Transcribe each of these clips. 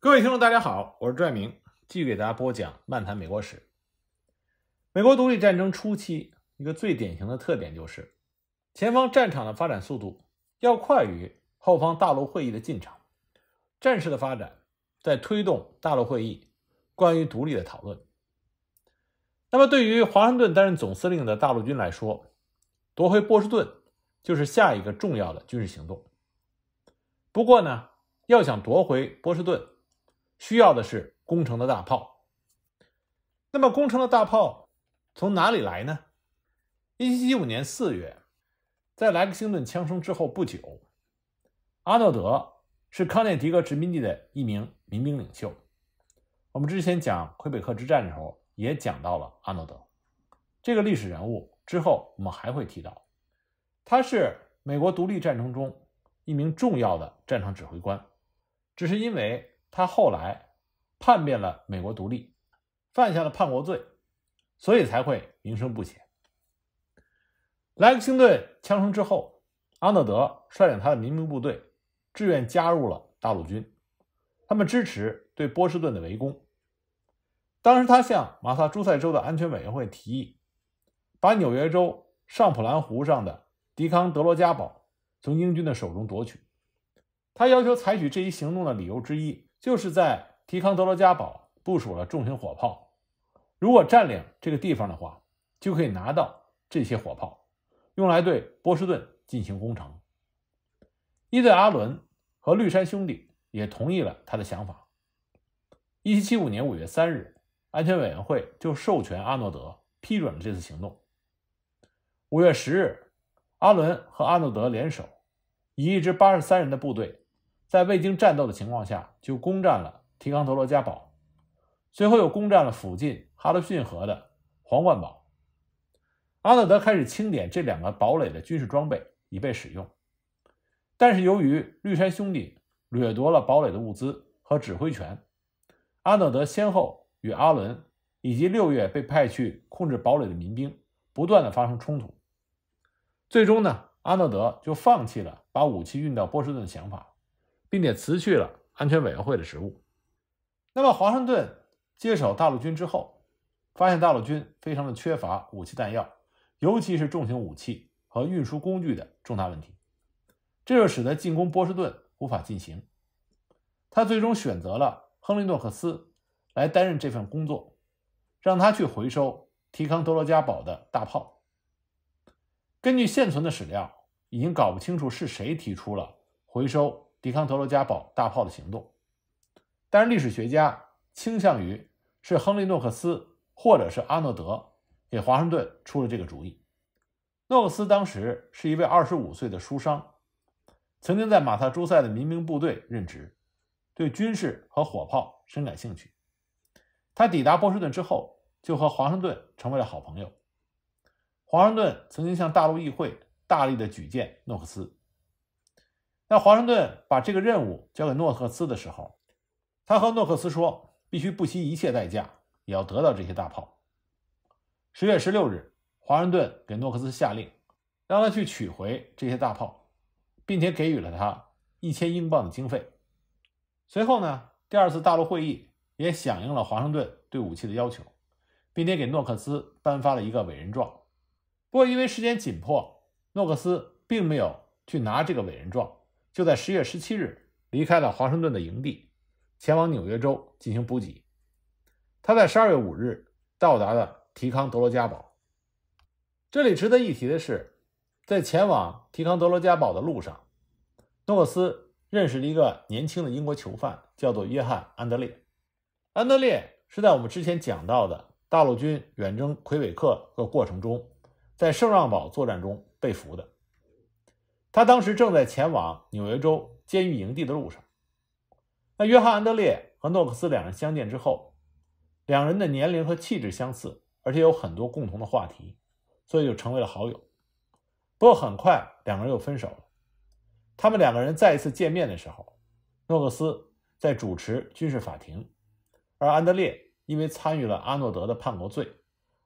各位听众，大家好，我是拽明，继续给大家播讲《漫谈美国史》。美国独立战争初期，一个最典型的特点就是，前方战场的发展速度要快于后方大陆会议的进程，战事的发展在推动大陆会议关于独立的讨论。那么，对于华盛顿担任总司令的大陆军来说，夺回波士顿就是下一个重要的军事行动。不过呢，要想夺回波士顿，需要的是攻城的大炮。那么，攻城的大炮从哪里来呢？一七七五年四月，在莱克星顿枪声之后不久，阿诺德是康涅狄格殖民地的一名民兵领袖。我们之前讲魁北克之战的时候也讲到了阿诺德这个历史人物。之后我们还会提到，他是美国独立战争中一名重要的战场指挥官，只是因为。他后来叛变了美国独立，犯下了叛国罪，所以才会名声不显。莱克星顿枪声之后，阿诺德率领他的民兵部队志愿加入了大陆军，他们支持对波士顿的围攻。当时他向马萨诸塞州的安全委员会提议，把纽约州上普兰湖上的迪康德罗加堡从英军的手中夺取。他要求采取这一行动的理由之一。就是在提康德罗加堡部署了重型火炮，如果占领这个地方的话，就可以拿到这些火炮，用来对波士顿进行攻城。伊顿·阿伦和绿山兄弟也同意了他的想法。1775年5月3日，安全委员会就授权阿诺德批准了这次行动。5月10日，阿伦和阿诺德联手，以一支83人的部队。在未经战斗的情况下，就攻占了提康德罗加堡，随后又攻占了附近哈德逊河的皇冠堡。阿诺德开始清点这两个堡垒的军事装备，以备使用。但是由于绿衫兄弟掠夺了堡垒的物资和指挥权，阿诺德先后与阿伦以及六月被派去控制堡垒的民兵不断的发生冲突。最终呢，阿诺德就放弃了把武器运到波士顿的想法。并且辞去了安全委员会的职务。那么，华盛顿接手大陆军之后，发现大陆军非常的缺乏武器弹药，尤其是重型武器和运输工具的重大问题，这就使得进攻波士顿无法进行。他最终选择了亨利·诺克斯来担任这份工作，让他去回收提康德罗加堡的大炮。根据现存的史料，已经搞不清楚是谁提出了回收。迪康特罗加堡大炮的行动，但是历史学家倾向于是亨利·诺克斯或者是阿诺德给华盛顿出了这个主意。诺克斯当时是一位二十五岁的书商，曾经在马萨诸塞的民兵部队任职，对军事和火炮深感兴趣。他抵达波士顿之后，就和华盛顿成为了好朋友。华盛顿曾经向大陆议会大力的举荐诺克斯。那华盛顿把这个任务交给诺克斯的时候，他和诺克斯说：“必须不惜一切代价，也要得到这些大炮。”十月十六日，华盛顿给诺克斯下令，让他去取回这些大炮，并且给予了他一千英镑的经费。随后呢，第二次大陆会议也响应了华盛顿对武器的要求，并且给诺克斯颁发了一个委任状。不过，因为时间紧迫，诺克斯并没有去拿这个委任状。就在十月十七日离开了华盛顿的营地，前往纽约州进行补给。他在十二月五日到达了提康德罗加堡。这里值得一提的是，在前往提康德罗加堡的路上，诺克斯认识了一个年轻的英国囚犯，叫做约翰·安德烈。安德烈是在我们之前讲到的大陆军远征魁北克的过程中，在圣让堡作战中被俘的。他当时正在前往纽约州监狱营地的路上。那约翰·安德烈和诺克斯两人相见之后，两人的年龄和气质相似，而且有很多共同的话题，所以就成为了好友。不过很快，两个人又分手了。他们两个人再一次见面的时候，诺克斯在主持军事法庭，而安德烈因为参与了阿诺德的叛国罪，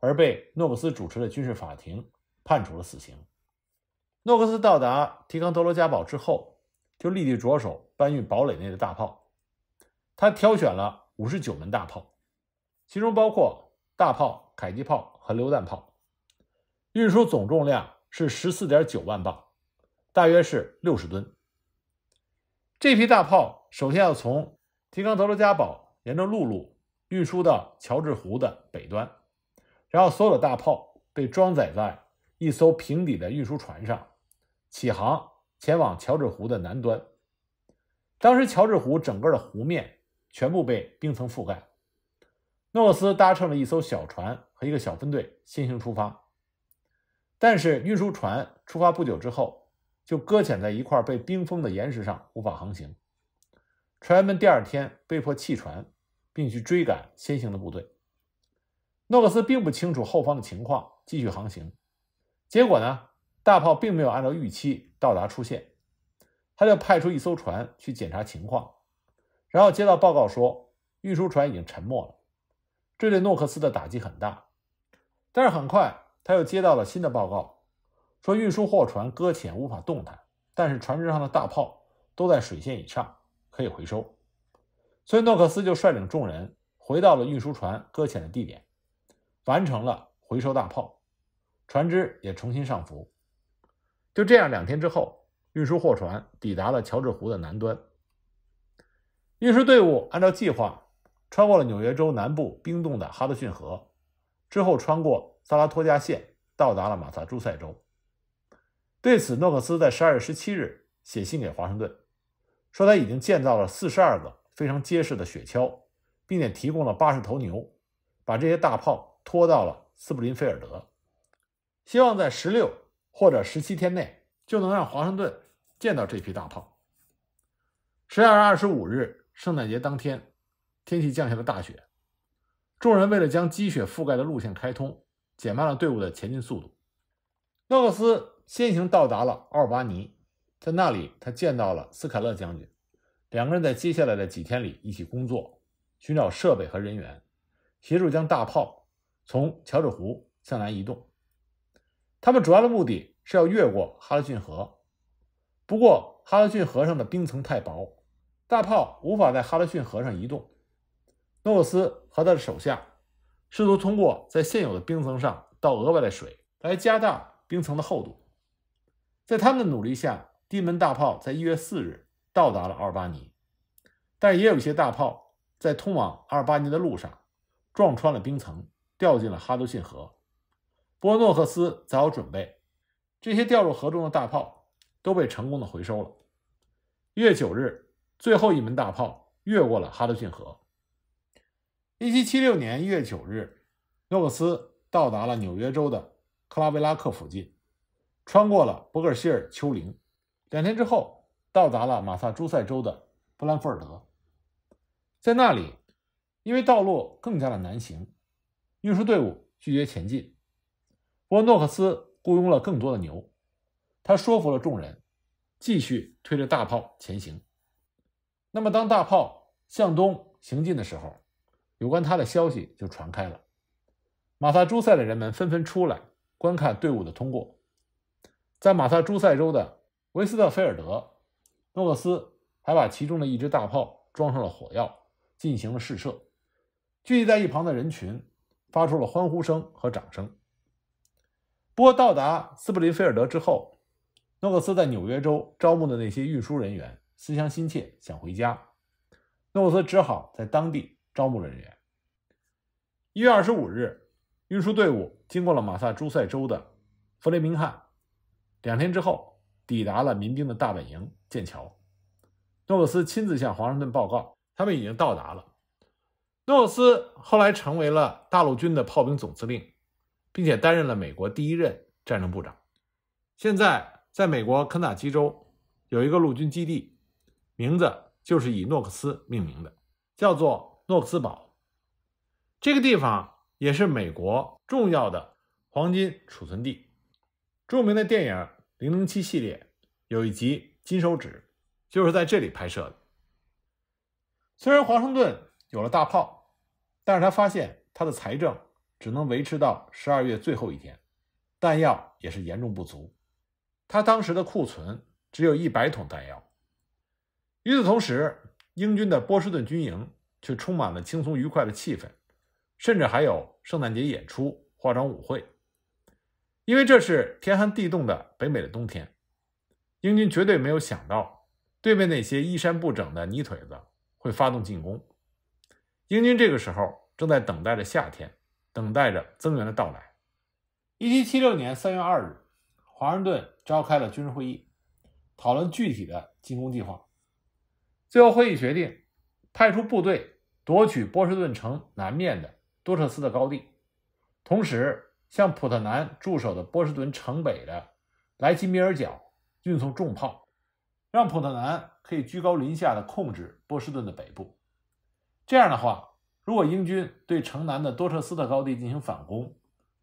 而被诺克斯主持的军事法庭判处了死刑。诺克斯到达提康德罗加堡之后，就立即着手搬运堡垒内的大炮。他挑选了五十九门大炮，其中包括大炮、迫击炮和榴弹炮，运输总重量是十四点九万磅，大约是六十吨。这批大炮首先要从提康德罗加堡沿着陆路运输到乔治湖的北端，然后所有的大炮被装载在一艘平底的运输船上。启航前往乔治湖的南端，当时乔治湖整个的湖面全部被冰层覆盖。诺克斯搭乘了一艘小船和一个小分队先行出发，但是运输船出发不久之后就搁浅在一块被冰封的岩石上，无法航行。船员们第二天被迫弃船，并去追赶先行的部队。诺克斯并不清楚后方的情况，继续航行，结果呢？大炮并没有按照预期到达出现，他就派出一艘船去检查情况，然后接到报告说运输船已经沉没了，这对诺克斯的打击很大。但是很快他又接到了新的报告，说运输货船搁浅无法动弹，但是船只上的大炮都在水线以上，可以回收。所以诺克斯就率领众人回到了运输船搁浅的地点，完成了回收大炮，船只也重新上浮。就这样，两天之后，运输货船抵达了乔治湖的南端。运输队伍按照计划穿过了纽约州南部冰冻的哈德逊河，之后穿过萨拉托加县，到达了马萨诸塞州。对此，诺克斯在十二月十七日写信给华盛顿，说他已经建造了四十二个非常结实的雪橇，并且提供了八十头牛，把这些大炮拖到了斯普林菲尔德，希望在十六。或者十七天内就能让华盛顿见到这批大炮。十二月二十五日，圣诞节当天，天气降下了大雪，众人为了将积雪覆盖的路线开通，减慢了队伍的前进速度。诺克斯先行到达了奥尔巴尼，在那里他见到了斯凯勒将军，两个人在接下来的几天里一起工作，寻找设备和人员，协助将大炮从乔治湖向南移动。他们主要的目的是要越过哈德逊河，不过哈德逊河上的冰层太薄，大炮无法在哈德逊河上移动。诺克斯和他的手下试图通过在现有的冰层上倒额外的水来加大冰层的厚度。在他们的努力下，低门大炮在一月四日到达了阿尔巴尼，但也有一些大炮在通往阿尔巴尼的路上撞穿了冰层，掉进了哈德逊河。波诺克斯早有准备，这些掉入河中的大炮都被成功的回收了。1月9日，最后一门大炮越过了哈德逊河。1776年1月9日，诺克斯到达了纽约州的克拉维拉克附近，穿过了伯克希尔丘陵。两天之后，到达了马萨诸塞州的布兰福德。在那里，因为道路更加的难行，运输队伍拒绝前进。波诺克斯雇佣了更多的牛，他说服了众人，继续推着大炮前行。那么，当大炮向东行进的时候，有关他的消息就传开了。马萨诸塞的人们纷纷出来观看队伍的通过。在马萨诸塞州的维斯特菲尔德，诺克斯还把其中的一只大炮装上了火药，进行了试射。聚集在一旁的人群发出了欢呼声和掌声。不过，到达斯普林菲尔德之后，诺克斯在纽约州招募的那些运输人员思乡心切，想回家，诺克斯只好在当地招募了人员。一月二十五日，运输队伍经过了马萨诸塞州的弗雷明汉，两天之后抵达了民兵的大本营剑桥。诺克斯亲自向华盛顿报告，他们已经到达了。诺克斯后来成为了大陆军的炮兵总司令。并且担任了美国第一任战争部长。现在，在美国肯塔基州有一个陆军基地，名字就是以诺克斯命名的，叫做诺克斯堡。这个地方也是美国重要的黄金储存地。著名的电影《零零七》系列有一集《金手指》，就是在这里拍摄的。虽然华盛顿有了大炮，但是他发现他的财政。只能维持到十二月最后一天，弹药也是严重不足。他当时的库存只有一百桶弹药。与此同时，英军的波士顿军营却充满了轻松愉快的气氛，甚至还有圣诞节演出、化妆舞会。因为这是天寒地冻的北美的冬天，英军绝对没有想到对面那些衣衫不整的泥腿子会发动进攻。英军这个时候正在等待着夏天。等待着增援的到来。一七七六年三月二日，华盛顿召开了军事会议，讨论具体的进攻计划。最后会议决定，派出部队夺取波士顿城南面的多特斯的高地，同时向普特南驻守的波士顿城北的莱基米尔角运送重炮，让普特南可以居高临下的控制波士顿的北部。这样的话。如果英军对城南的多彻斯特高地进行反攻，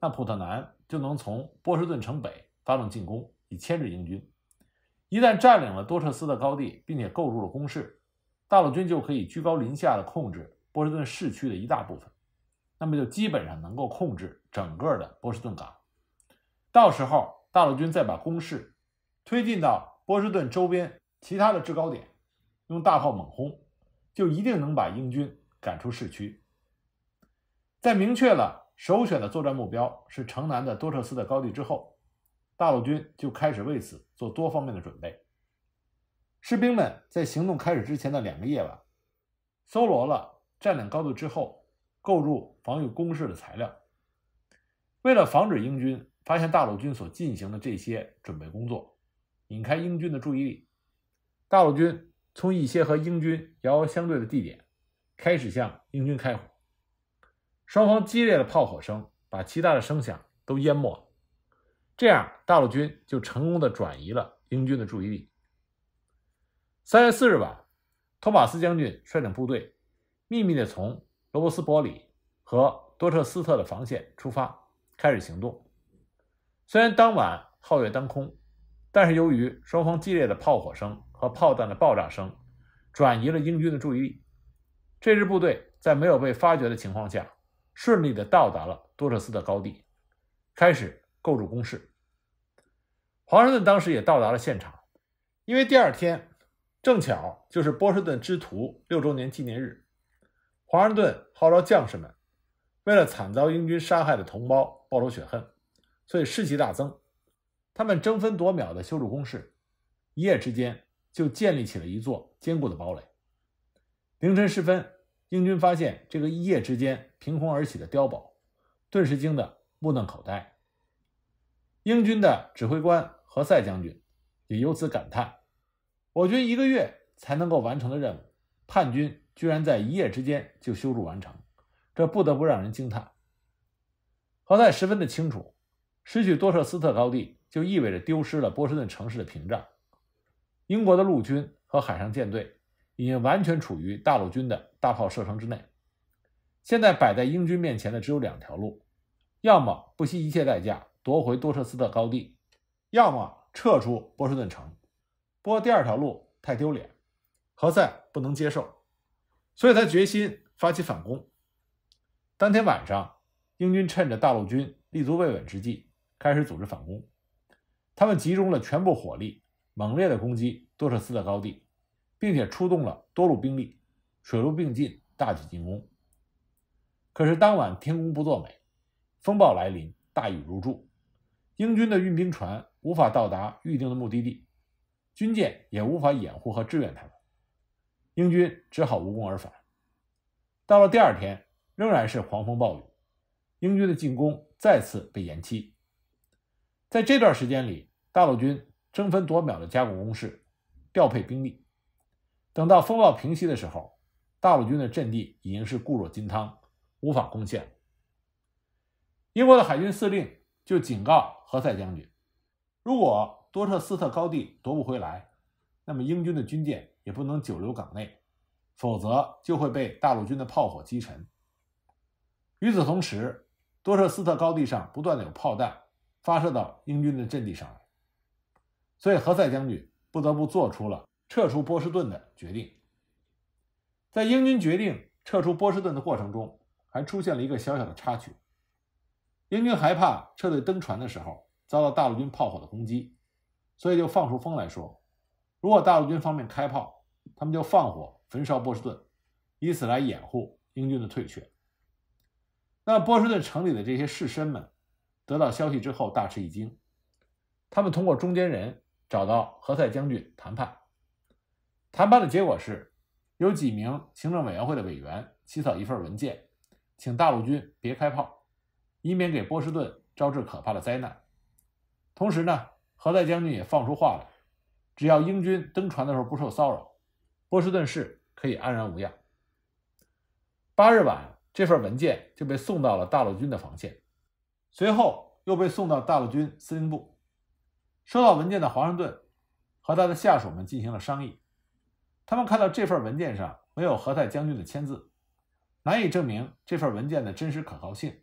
那普特南就能从波士顿城北发动进攻，以牵制英军。一旦占领了多彻斯的高地，并且构筑了工事，大陆军就可以居高临下的控制波士顿市区的一大部分，那么就基本上能够控制整个的波士顿港。到时候，大陆军再把攻势推进到波士顿周边其他的制高点，用大炮猛轰，就一定能把英军。赶出市区，在明确了首选的作战目标是城南的多特斯的高地之后，大陆军就开始为此做多方面的准备。士兵们在行动开始之前的两个夜晚，搜罗了占领高地之后构筑防御工事的材料。为了防止英军发现大陆军所进行的这些准备工作，引开英军的注意力，大陆军从一些和英军遥遥相对的地点。开始向英军开火，双方激烈的炮火声把其他的声响都淹没，了，这样大陆军就成功的转移了英军的注意力。三月四日晚，托马斯将军率领部队秘密的从罗伯斯伯里和多特斯特的防线出发，开始行动。虽然当晚皓月当空，但是由于双方激烈的炮火声和炮弹的爆炸声，转移了英军的注意力。这支部队在没有被发觉的情况下，顺利地到达了多彻斯的高地，开始构筑工事。华盛顿当时也到达了现场，因为第二天正巧就是波士顿之徒六周年纪念日，华盛顿号召将士们为了惨遭英军杀害的同胞报仇雪恨，所以士气大增。他们争分夺秒地修筑工事，一夜之间就建立起了一座坚固的堡垒。凌晨时分。英军发现这个一夜之间凭空而起的碉堡，顿时惊得目瞪口呆。英军的指挥官何塞将军也由此感叹：“我军一个月才能够完成的任务，叛军居然在一夜之间就修筑完成，这不得不让人惊叹。”何塞十分的清楚，失去多彻斯特高地就意味着丢失了波士顿城市的屏障。英国的陆军和海上舰队。已经完全处于大陆军的大炮射程之内。现在摆在英军面前的只有两条路：要么不惜一切代价夺回多彻斯的高地，要么撤出波士顿城。不过第二条路太丢脸，何塞不能接受，所以他决心发起反攻。当天晚上，英军趁着大陆军立足未稳之际，开始组织反攻。他们集中了全部火力，猛烈地攻击多彻斯的高地。并且出动了多路兵力，水陆并进，大举进攻。可是当晚天公不作美，风暴来临，大雨如注，英军的运兵船无法到达预定的目的地，军舰也无法掩护和支援他们，英军只好无功而返。到了第二天，仍然是狂风暴雨，英军的进攻再次被延期。在这段时间里，大陆军争分夺秒的加固工事，调配兵力。等到风暴平息的时候，大陆军的阵地已经是固若金汤，无法攻陷。英国的海军司令就警告何塞将军，如果多特斯特高地夺不回来，那么英军的军舰也不能久留港内，否则就会被大陆军的炮火击沉。与此同时，多特斯特高地上不断的有炮弹发射到英军的阵地上来，所以何塞将军不得不做出了。撤出波士顿的决定，在英军决定撤出波士顿的过程中，还出现了一个小小的插曲。英军害怕撤退登船的时候遭到大陆军炮火的攻击，所以就放出风来说，如果大陆军方面开炮，他们就放火焚烧波士顿，以此来掩护英军的退却。那波士顿城里的这些士绅们得到消息之后大吃一惊，他们通过中间人找到何塞将军谈判。谈判的结果是，有几名行政委员会的委员起草一份文件，请大陆军别开炮，以免给波士顿招致可怕的灾难。同时呢，何代将军也放出话来，只要英军登船的时候不受骚扰，波士顿市可以安然无恙。八日晚，这份文件就被送到了大陆军的防线，随后又被送到大陆军司令部。收到文件的华盛顿和他的下属们进行了商议。他们看到这份文件上没有何塞将军的签字，难以证明这份文件的真实可靠性。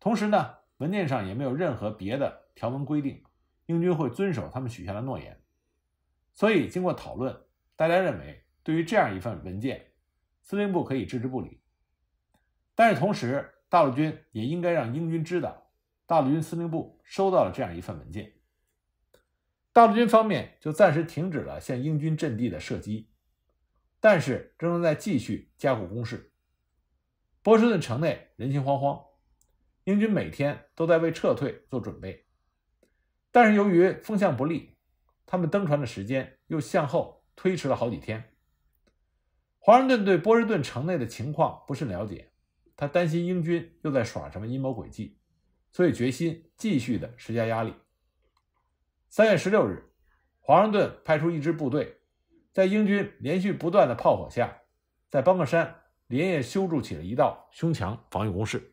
同时呢，文件上也没有任何别的条文规定英军会遵守他们许下的诺言。所以，经过讨论，大家认为对于这样一份文件，司令部可以置之不理。但是同时，大陆军也应该让英军知道，大陆军司令部收到了这样一份文件。大陆军方面就暂时停止了向英军阵地的射击，但是仍然在继续加固工事。波士顿城内人心惶惶，英军每天都在为撤退做准备，但是由于风向不利，他们登船的时间又向后推迟了好几天。华盛顿对波士顿城内的情况不甚了解，他担心英军又在耍什么阴谋诡计，所以决心继续的施加压力。三月十六日，华盛顿派出一支部队，在英军连续不断的炮火下，在邦克山连夜修筑起了一道胸墙防御工事，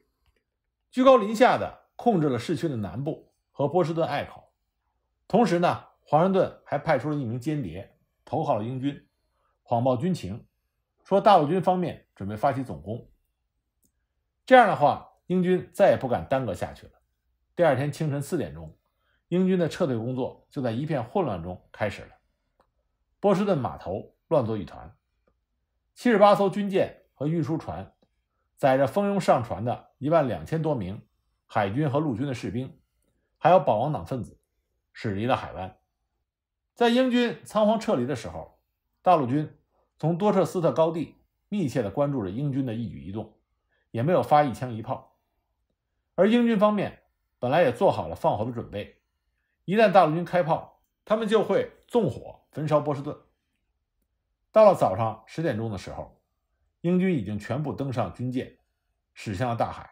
居高临下的控制了市区的南部和波士顿隘口。同时呢，华盛顿还派出了一名间谍投靠了英军，谎报军情，说大陆军方面准备发起总攻。这样的话，英军再也不敢耽搁下去了。第二天清晨四点钟。英军的撤退工作就在一片混乱中开始了。波士顿码头乱作一团，七十八艘军舰和运输船，载着蜂拥上船的一万两千多名海军和陆军的士兵，还有保王党分子，驶离了海湾。在英军仓皇撤离的时候，大陆军从多彻斯特高地密切地关注着英军的一举一动，也没有发一枪一炮。而英军方面本来也做好了放火的准备。一旦大陆军开炮，他们就会纵火焚烧波士顿。到了早上十点钟的时候，英军已经全部登上军舰，驶向了大海。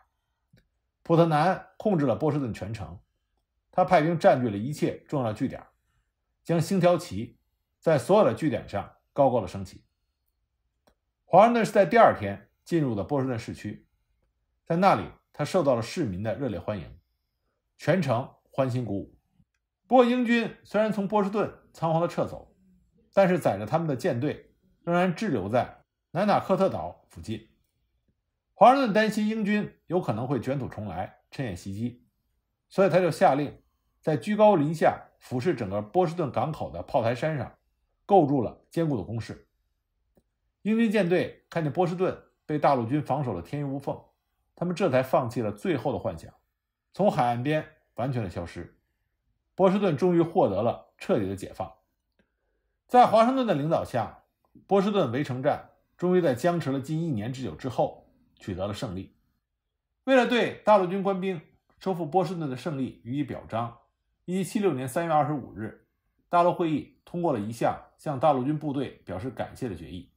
普特南控制了波士顿全城，他派兵占据了一切重要的据点，将星条旗在所有的据点上高高的升起。华盛顿是在第二天进入了波士顿市区，在那里他受到了市民的热烈欢迎，全城欢欣鼓舞。不过，英军虽然从波士顿仓皇的撤走，但是载着他们的舰队仍然滞留在南塔克特岛附近。华盛顿担心英军有可能会卷土重来，趁夜袭击，所以他就下令在居高临下俯视整个波士顿港口的炮台山上构筑了坚固的工事。英军舰队看见波士顿被大陆军防守的天衣无缝，他们这才放弃了最后的幻想，从海岸边完全的消失。波士顿终于获得了彻底的解放，在华盛顿的领导下，波士顿围城战终于在僵持了近一年之久之后取得了胜利。为了对大陆军官兵收复波士顿的胜利予以表彰，1776年3月25日，大陆会议通过了一项向大陆军部队表示感谢的决议，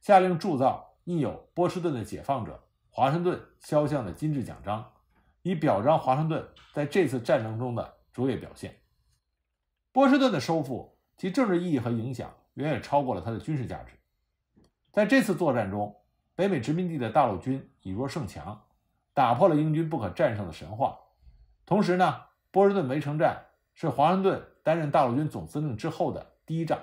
下令铸造印有波士顿的解放者华盛顿肖像的金质奖章，以表彰华盛顿在这次战争中的。卓越表现。波士顿的收复，其政治意义和影响远远超过了他的军事价值。在这次作战中，北美殖民地的大陆军以弱胜强，打破了英军不可战胜的神话。同时呢，波士顿围城战是华盛顿担任大陆军总司令之后的第一仗，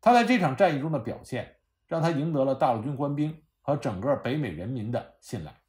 他在这场战役中的表现，让他赢得了大陆军官兵和整个北美人民的信赖。